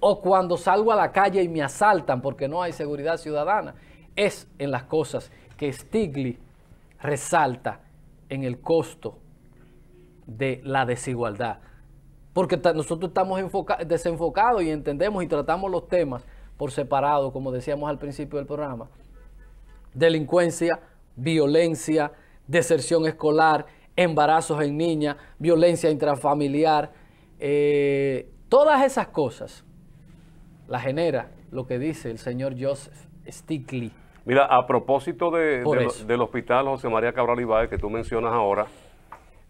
o cuando salgo a la calle y me asaltan porque no hay seguridad ciudadana. Es en las cosas que Stigli resalta en el costo de la desigualdad. Porque nosotros estamos desenfocados y entendemos y tratamos los temas por separado, como decíamos al principio del programa. Delincuencia, violencia, deserción escolar, embarazos en niñas, violencia intrafamiliar, eh, todas esas cosas la genera lo que dice el señor Joseph Stickley. Mira, a propósito de, del hospital José María Cabral Ibaez, que tú mencionas ahora,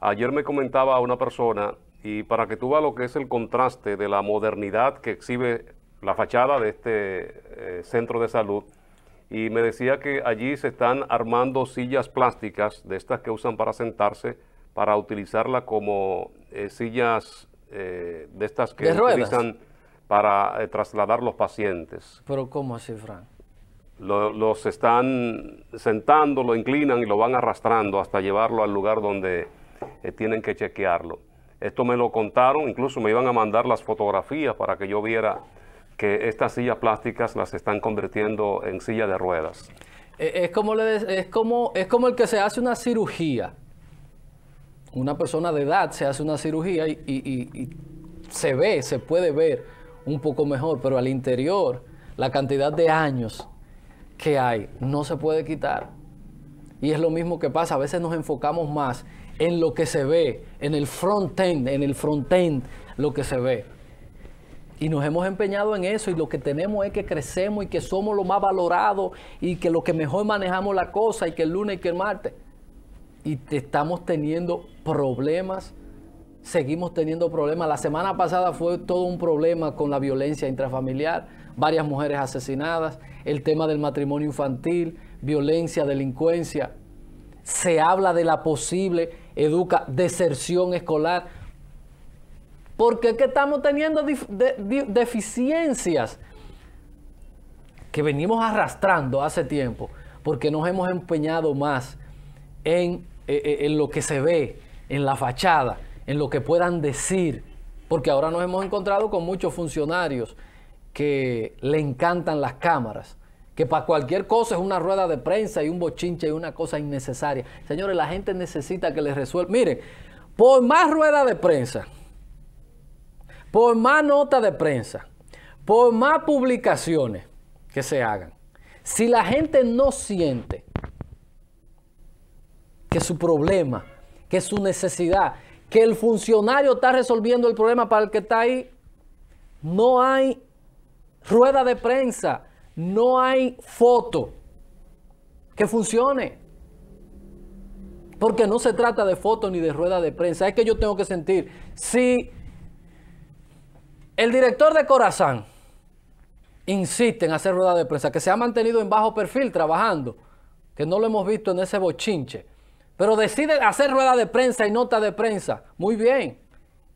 ayer me comentaba una persona, y para que tú veas lo que es el contraste de la modernidad que exhibe la fachada de este eh, centro de salud, y me decía que allí se están armando sillas plásticas, de estas que usan para sentarse, para utilizarla como eh, sillas eh, de estas que utilizan para eh, trasladar los pacientes. ¿Pero cómo así, Frank? los están sentando, lo inclinan y lo van arrastrando hasta llevarlo al lugar donde eh, tienen que chequearlo. Esto me lo contaron, incluso me iban a mandar las fotografías para que yo viera que estas sillas plásticas las están convirtiendo en silla de ruedas. E, es como, es, como, es como el que se hace una cirugía. Una persona de edad se hace una cirugía y se ve, se puede ver un poco mejor, pero al interior la cantidad de años que hay no se puede quitar. Y es lo mismo que pasa, a veces nos enfocamos más en lo que se ve, en el front-end, en el front-end, lo que se ve. Y nos hemos empeñado en eso y lo que tenemos es que crecemos y que somos lo más valorado y que lo que mejor manejamos la cosa y que el lunes y que el martes. Y te estamos teniendo problemas seguimos teniendo problemas. La semana pasada fue todo un problema con la violencia intrafamiliar, varias mujeres asesinadas, el tema del matrimonio infantil, violencia, delincuencia. Se habla de la posible, educa, deserción escolar. Porque estamos teniendo deficiencias que venimos arrastrando hace tiempo, porque nos hemos empeñado más en eh, eh, lo que se ve, en la fachada, en lo que puedan decir, porque ahora nos hemos encontrado con muchos funcionarios que le encantan las cámaras, que para cualquier cosa es una rueda de prensa y un bochinche y una cosa innecesaria. Señores, la gente necesita que les resuelva. Miren, por más rueda de prensa, por más nota de prensa, por más publicaciones que se hagan, si la gente no siente que su problema, que su necesidad, que el funcionario está resolviendo el problema para el que está ahí. No hay rueda de prensa, no hay foto que funcione. Porque no se trata de foto ni de rueda de prensa. Es que yo tengo que sentir. Si el director de Corazán insiste en hacer rueda de prensa, que se ha mantenido en bajo perfil trabajando, que no lo hemos visto en ese bochinche, pero decide hacer rueda de prensa y nota de prensa. Muy bien.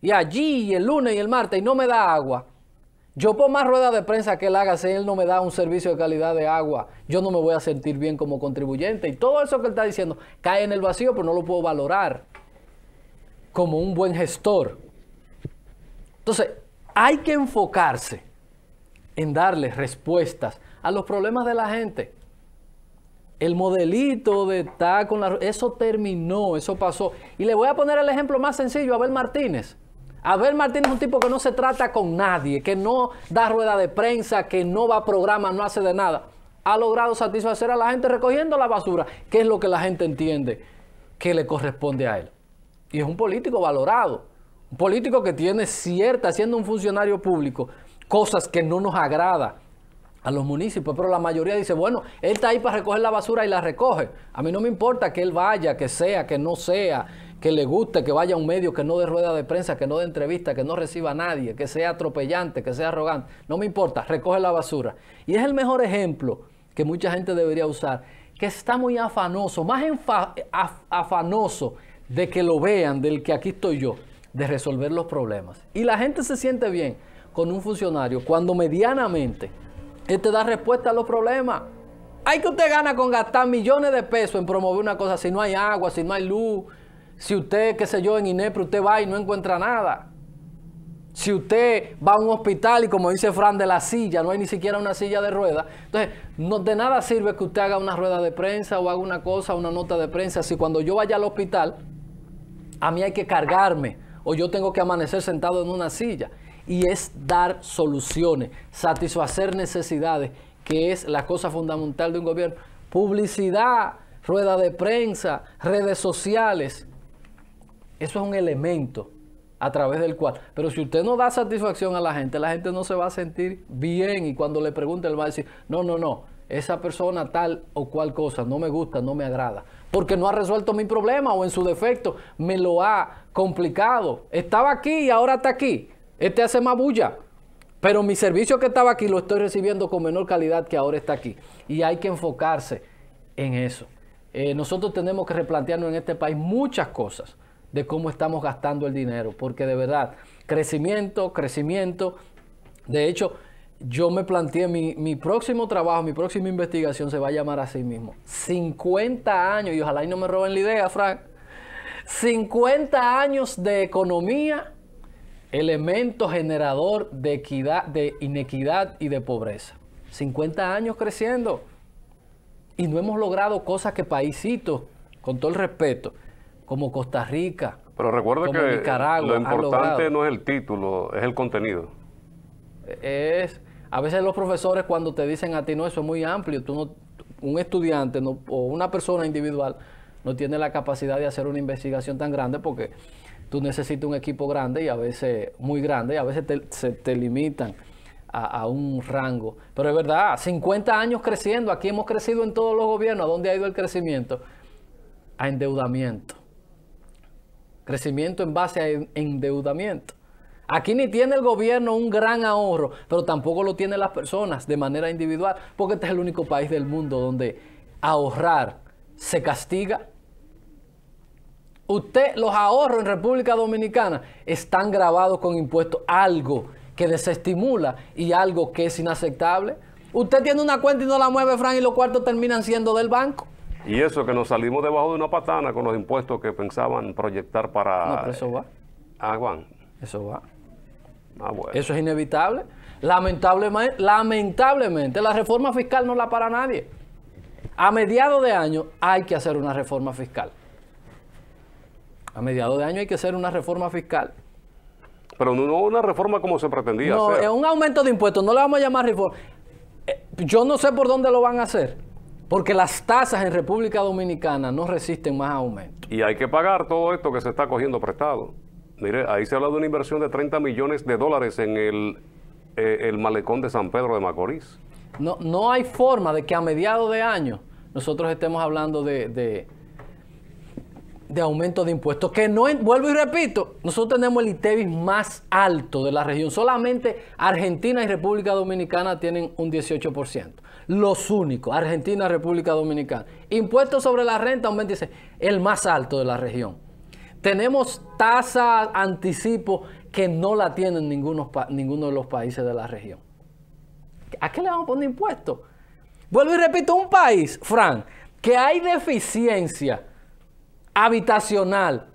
Y allí, el lunes y el martes, y no me da agua. Yo por más rueda de prensa que él haga, si él no me da un servicio de calidad de agua, yo no me voy a sentir bien como contribuyente. Y todo eso que él está diciendo cae en el vacío, pero no lo puedo valorar como un buen gestor. Entonces, hay que enfocarse en darle respuestas a los problemas de la gente. El modelito de estar con la... Eso terminó, eso pasó. Y le voy a poner el ejemplo más sencillo, Abel Martínez. Abel Martínez es un tipo que no se trata con nadie, que no da rueda de prensa, que no va a programa, no hace de nada. Ha logrado satisfacer a la gente recogiendo la basura, que es lo que la gente entiende que le corresponde a él. Y es un político valorado, un político que tiene cierta, siendo un funcionario público, cosas que no nos agrada a los municipios, pero la mayoría dice, bueno, él está ahí para recoger la basura y la recoge. A mí no me importa que él vaya, que sea, que no sea, que le guste, que vaya a un medio, que no dé rueda de prensa, que no dé entrevista, que no reciba a nadie, que sea atropellante, que sea arrogante. No me importa, recoge la basura. Y es el mejor ejemplo que mucha gente debería usar, que está muy afanoso, más afanoso de que lo vean, del que aquí estoy yo, de resolver los problemas. Y la gente se siente bien con un funcionario cuando medianamente él te da respuesta a los problemas. Hay que usted gana con gastar millones de pesos en promover una cosa si no hay agua, si no hay luz, si usted, qué sé yo, en INEPRE usted va y no encuentra nada. Si usted va a un hospital y como dice Fran de la silla, no hay ni siquiera una silla de ruedas. Entonces, no, de nada sirve que usted haga una rueda de prensa o haga una cosa, una nota de prensa. Si cuando yo vaya al hospital, a mí hay que cargarme o yo tengo que amanecer sentado en una silla y es dar soluciones, satisfacer necesidades, que es la cosa fundamental de un gobierno. Publicidad, rueda de prensa, redes sociales. Eso es un elemento a través del cual. Pero si usted no da satisfacción a la gente, la gente no se va a sentir bien y cuando le pregunte, él va a decir, no, no, no, esa persona tal o cual cosa no me gusta, no me agrada, porque no ha resuelto mi problema o en su defecto me lo ha complicado. Estaba aquí y ahora está aquí. Este hace más bulla. Pero mi servicio que estaba aquí lo estoy recibiendo con menor calidad que ahora está aquí. Y hay que enfocarse en eso. Eh, nosotros tenemos que replantearnos en este país muchas cosas de cómo estamos gastando el dinero. Porque de verdad, crecimiento, crecimiento. De hecho, yo me planteé, mi, mi, próximo trabajo, mi próxima investigación se va a llamar así mismo. 50 años, y ojalá y no me roben la idea, Frank. 50 años de economía elemento generador de equidad, de inequidad y de pobreza. 50 años creciendo y no hemos logrado cosas que paisitos, con todo el respeto, como Costa Rica, pero recuerda que lo importante no es el título, es el contenido. Es a veces los profesores cuando te dicen a ti no eso es muy amplio, tú no un estudiante o una persona individual no tiene la capacidad de hacer una investigación tan grande porque tú necesitas un equipo grande y a veces muy grande y a veces te, se te limitan a, a, un rango. Pero es verdad, 50 años creciendo, aquí hemos crecido en todos los gobiernos, ¿a dónde ha ido el crecimiento? A endeudamiento. Crecimiento en base a endeudamiento. Aquí ni tiene el gobierno un gran ahorro, pero tampoco lo tienen las personas de manera individual, porque este es el único país del mundo donde ahorrar se castiga Usted, los ahorros en República Dominicana están grabados con impuestos, algo que desestimula y algo que es inaceptable. Usted tiene una cuenta y no la mueve, Frank y los cuartos terminan siendo del banco. Y eso que nos salimos debajo de una patana con los impuestos que pensaban proyectar para... No, pero eso va. Ah, Eso va. Ah, bueno. Eso es inevitable. Lamentablemente, lamentablemente, la reforma fiscal no la para nadie. A mediados de año hay que hacer una reforma fiscal a mediados de año hay que hacer una reforma fiscal. Pero no una reforma como se pretendía. No, es un aumento de impuestos, no le vamos a llamar reforma. Eh, yo no sé por dónde lo van a hacer, porque las tasas en República Dominicana no resisten más aumento. Y hay que pagar todo esto que se está cogiendo prestado. Mire, ahí se habla de una inversión de 30 millones de dólares en eh, el, malecón de San Pedro de Macorís. No, no hay forma de que a mediados de año nosotros estemos hablando de de aumento de impuestos, que no, vuelvo y repito, nosotros tenemos el ITEVIS más alto de la región, solamente Argentina y República Dominicana tienen un 18%, los únicos, Argentina, y República Dominicana. Impuestos sobre la renta, un 26%, el más alto de la región. Tenemos tasa anticipo que no la tienen ninguno, ninguno de los países de la región. ¿A qué le vamos a poner impuestos? Vuelvo y repito, un país, Frank, que hay deficiencia habitacional.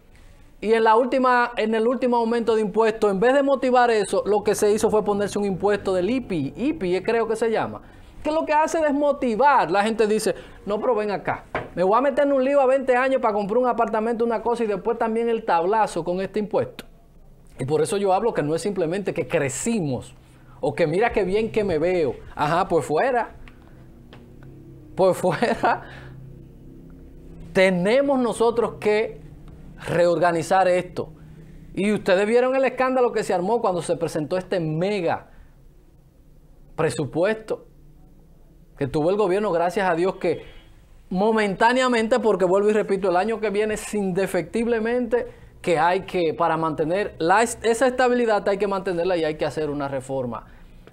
Y en, la última, en el último aumento de impuestos, en vez de motivar eso, lo que se hizo fue ponerse un impuesto del IPI, IPI eh, creo que se llama, que lo que hace es motivar. La gente dice, no, pero ven acá, me voy a meter en un lío a 20 años para comprar un apartamento, una cosa, y después también el tablazo con este impuesto. Y por eso yo hablo que no es simplemente que crecimos, o que mira qué bien que me veo. Ajá, por pues fuera, por pues fuera. Tenemos nosotros que reorganizar esto. Y ustedes vieron el escándalo que se armó cuando se presentó este mega presupuesto que tuvo el gobierno, gracias a Dios que momentáneamente, porque vuelvo y repito, el año que viene es indefectiblemente que hay que, para mantener esa estabilidad hay que mantenerla y hay que hacer una reforma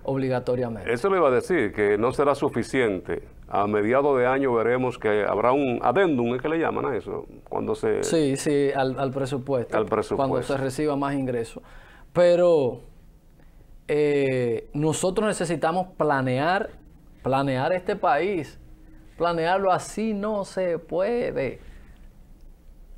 obligatoriamente. Eso le iba a decir, que no será suficiente. A mediados de año veremos que habrá un adendum, ¿es que le llaman a eso? Cuando se... Sí, sí, al, presupuesto. Cuando se reciba más ingresos. Pero eh, nosotros necesitamos planear, planear este país. Planearlo así no se puede.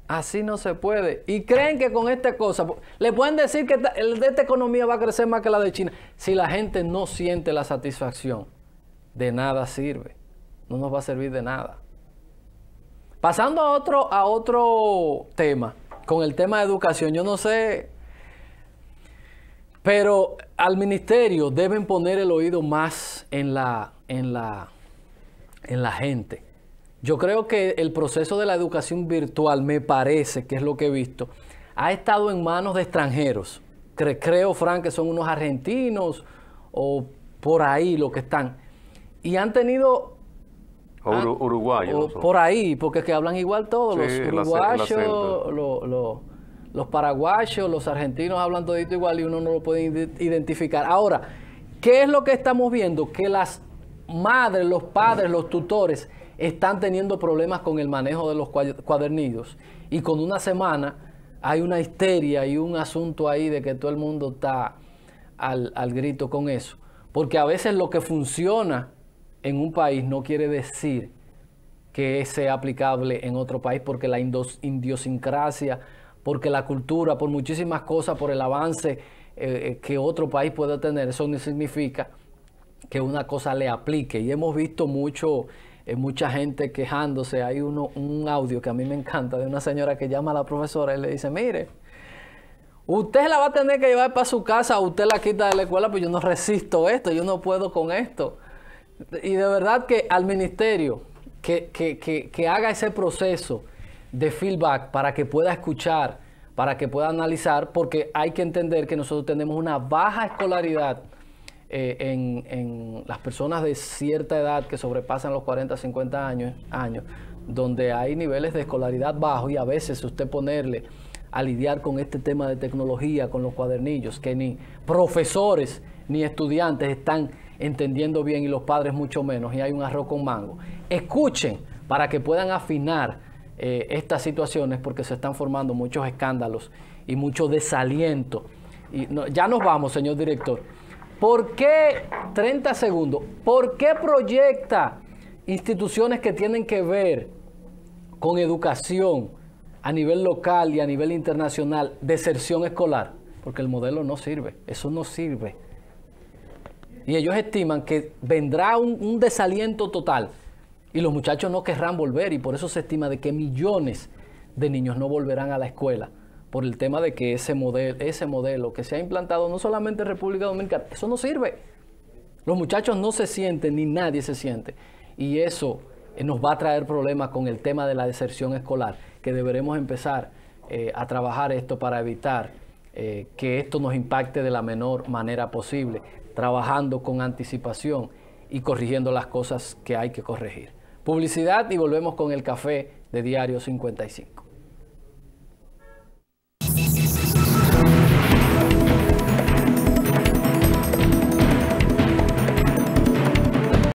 Así no se puede. Y creen que con esta cosa, le pueden decir que de esta economía va a crecer más que la de China. Si la gente no siente la satisfacción, de nada sirve. No nos va a servir de nada. Pasando a otro, a otro tema, con el tema de educación, yo no sé, pero al ministerio deben poner el oído más en la, en la, en la gente. Yo creo que el proceso de la educación virtual, me parece, que es lo que he visto, ha estado en manos de extranjeros. Creo, Frank, que son unos argentinos o por ahí lo que están. Y han tenido... uruguayos. por ahí, porque es que hablan igual todos. los uruguayos, los, los paraguayos, los argentinos hablan todito igual y uno no lo puede identificar. Ahora, ¿qué es lo que estamos viendo? Que las madres, los padres, los tutores están teniendo problemas con el manejo de los cuadernillos. Y con una semana hay una histeria y un asunto ahí de que todo el mundo está al, grito con eso. Porque a veces lo que funciona en un país no quiere decir que sea aplicable en otro país, porque la idiosincrasia, porque la cultura, por muchísimas cosas, por el avance eh, eh, que otro país pueda tener, eso no significa que una cosa le aplique. Y hemos visto mucho hay mucha gente quejándose. Hay uno, un audio que a mí me encanta de una señora que llama a la profesora y le dice, mire, usted la va a tener que llevar para su casa, usted la quita de la escuela, pues yo no resisto esto, yo no puedo con esto. Y de verdad que al ministerio que, que, que, que haga ese proceso de feedback para que pueda escuchar, para que pueda analizar, porque hay que entender que nosotros tenemos una baja escolaridad eh, en, las personas de cierta edad que sobrepasan los 40, 50 años, años, donde hay niveles de escolaridad bajo y a veces usted ponerle a lidiar con este tema de tecnología, con los cuadernillos, que ni profesores ni estudiantes están entendiendo bien y los padres mucho menos, y hay un arroz con mango. Escuchen para que puedan afinar eh, estas situaciones porque se están formando muchos escándalos y mucho desaliento. Y ya nos vamos, señor director. ¿Por qué, 30 segundos, por qué proyecta instituciones que tienen que ver con educación a nivel local y a nivel internacional, deserción escolar? Porque el modelo no sirve, eso no sirve. Y ellos estiman que vendrá un, un desaliento total y los muchachos no querrán volver y por eso se estima de que millones de niños no volverán a la escuela por el tema de que ese modelo, ese modelo que se ha implantado no solamente en República Dominicana, eso no sirve. Los muchachos no se sienten ni nadie se siente. Y eso eh, nos va a traer problemas con el tema de la deserción escolar, que deberemos empezar eh, a trabajar esto para evitar eh, que esto nos impacte de la menor manera posible, trabajando con anticipación y corrigiendo las cosas que hay que corregir. Publicidad y volvemos con el café de Diario 55.